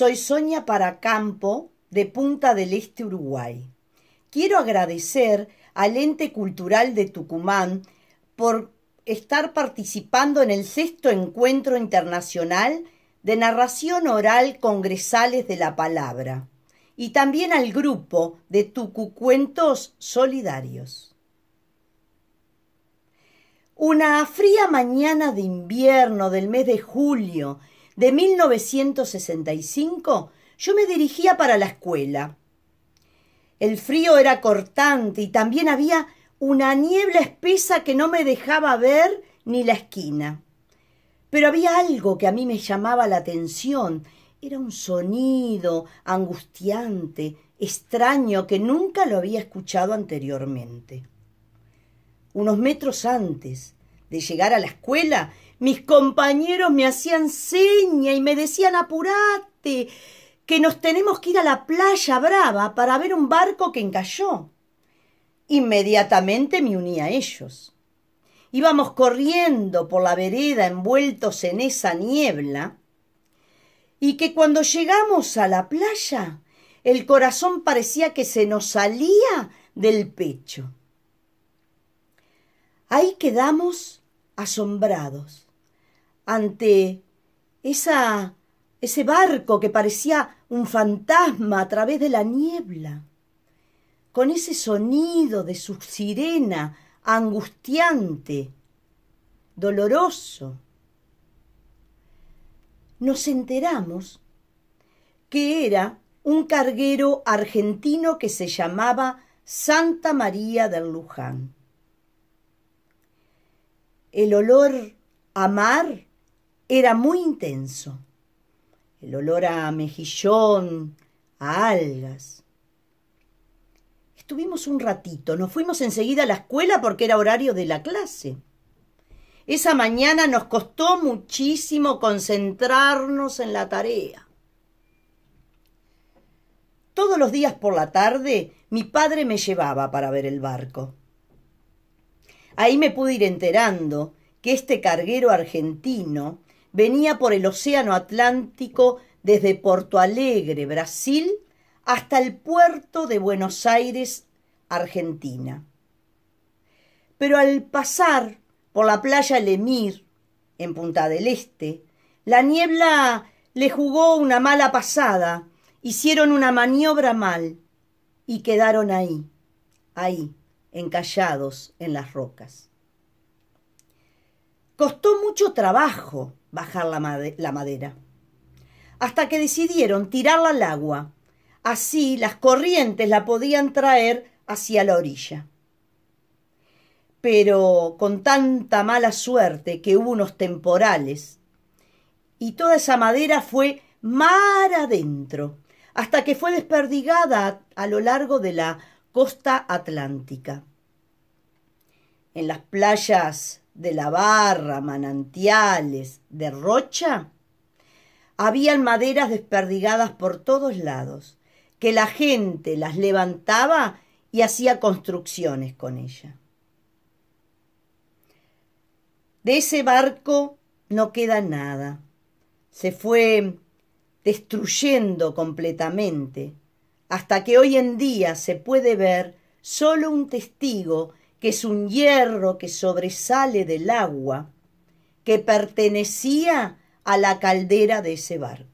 Soy Sonia Paracampo, de Punta del Este, Uruguay. Quiero agradecer al Ente Cultural de Tucumán por estar participando en el sexto encuentro internacional de narración oral Congresales de la Palabra y también al grupo de Tucucuentos Solidarios. Una fría mañana de invierno del mes de julio de 1965, yo me dirigía para la escuela. El frío era cortante y también había una niebla espesa que no me dejaba ver ni la esquina. Pero había algo que a mí me llamaba la atención. Era un sonido angustiante, extraño, que nunca lo había escuchado anteriormente. Unos metros antes de llegar a la escuela, mis compañeros me hacían seña y me decían apurate, que nos tenemos que ir a la playa brava para ver un barco que encalló. Inmediatamente me uní a ellos. Íbamos corriendo por la vereda envueltos en esa niebla, y que cuando llegamos a la playa, el corazón parecía que se nos salía del pecho. Ahí quedamos asombrados, ante esa, ese barco que parecía un fantasma a través de la niebla, con ese sonido de su sirena angustiante, doloroso. Nos enteramos que era un carguero argentino que se llamaba Santa María del Luján. El olor a mar era muy intenso. El olor a mejillón, a algas. Estuvimos un ratito, nos fuimos enseguida a la escuela porque era horario de la clase. Esa mañana nos costó muchísimo concentrarnos en la tarea. Todos los días por la tarde mi padre me llevaba para ver el barco. Ahí me pude ir enterando que este carguero argentino venía por el Océano Atlántico desde Porto Alegre, Brasil, hasta el puerto de Buenos Aires, Argentina. Pero al pasar por la playa Lemir, en Punta del Este, la niebla le jugó una mala pasada, hicieron una maniobra mal y quedaron ahí, ahí, encallados en las rocas. Costó mucho trabajo bajar la, madera, hasta que decidieron tirarla al agua. Así las corrientes la podían traer hacia la orilla. Pero con tanta mala suerte que hubo unos temporales y toda esa madera fue mar adentro, hasta que fue desperdigada a lo largo de la costa atlántica en las playas de la Barra, manantiales, de Rocha, habían maderas desperdigadas por todos lados, que la gente las levantaba y hacía construcciones con ella. De ese barco no queda nada. Se fue destruyendo completamente, hasta que hoy en día se puede ver solo un testigo que es un hierro que sobresale del agua, que pertenecía a la caldera de ese barco.